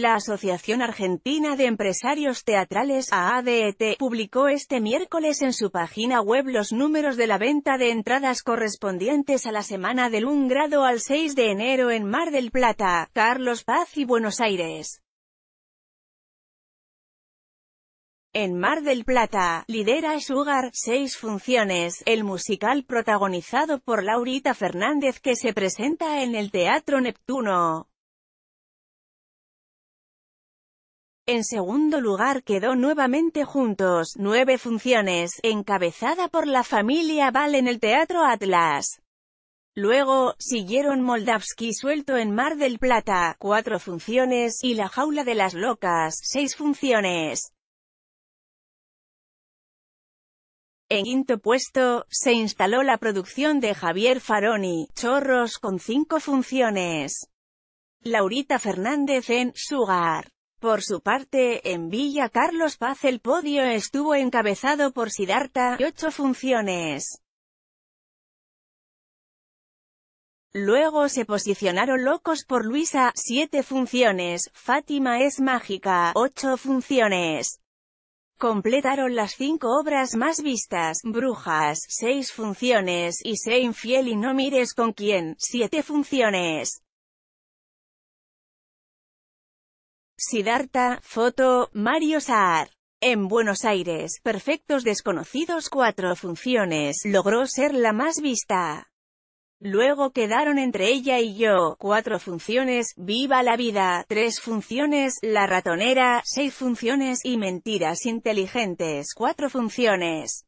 La Asociación Argentina de Empresarios Teatrales AADET publicó este miércoles en su página web los números de la venta de entradas correspondientes a la semana del 1 grado al 6 de enero en Mar del Plata, Carlos Paz y Buenos Aires. En Mar del Plata, lidera Sugar, seis funciones, el musical protagonizado por Laurita Fernández que se presenta en el Teatro Neptuno. En segundo lugar quedó nuevamente Juntos, nueve funciones, encabezada por la familia Val en el Teatro Atlas. Luego, siguieron Moldavski suelto en Mar del Plata, cuatro funciones, y La Jaula de las Locas, seis funciones. En quinto puesto, se instaló la producción de Javier Faroni, Chorros con cinco funciones. Laurita Fernández en Sugar. Por su parte, en Villa Carlos Paz el podio estuvo encabezado por Sidarta, ocho funciones. Luego se posicionaron Locos por Luisa, siete funciones, Fátima es mágica, ocho funciones. Completaron las cinco obras más vistas, Brujas, seis funciones, y Sé infiel y no mires con quién, siete funciones. Siddhartha, foto, Mario Saar. En Buenos Aires, Perfectos Desconocidos cuatro funciones, logró ser la más vista. Luego quedaron entre ella y yo, cuatro funciones, Viva la vida, tres funciones, La ratonera, seis funciones y Mentiras inteligentes, cuatro funciones.